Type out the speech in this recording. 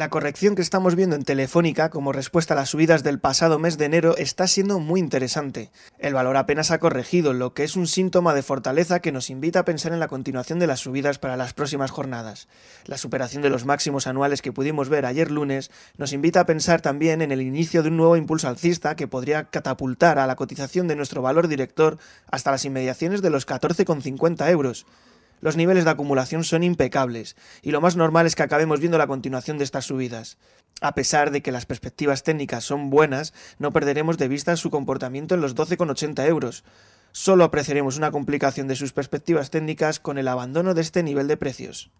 La corrección que estamos viendo en Telefónica como respuesta a las subidas del pasado mes de enero está siendo muy interesante. El valor apenas ha corregido, lo que es un síntoma de fortaleza que nos invita a pensar en la continuación de las subidas para las próximas jornadas. La superación de los máximos anuales que pudimos ver ayer lunes nos invita a pensar también en el inicio de un nuevo impulso alcista que podría catapultar a la cotización de nuestro valor director hasta las inmediaciones de los 14,50 euros. Los niveles de acumulación son impecables, y lo más normal es que acabemos viendo la continuación de estas subidas. A pesar de que las perspectivas técnicas son buenas, no perderemos de vista su comportamiento en los 12,80 euros. Solo apreciaremos una complicación de sus perspectivas técnicas con el abandono de este nivel de precios.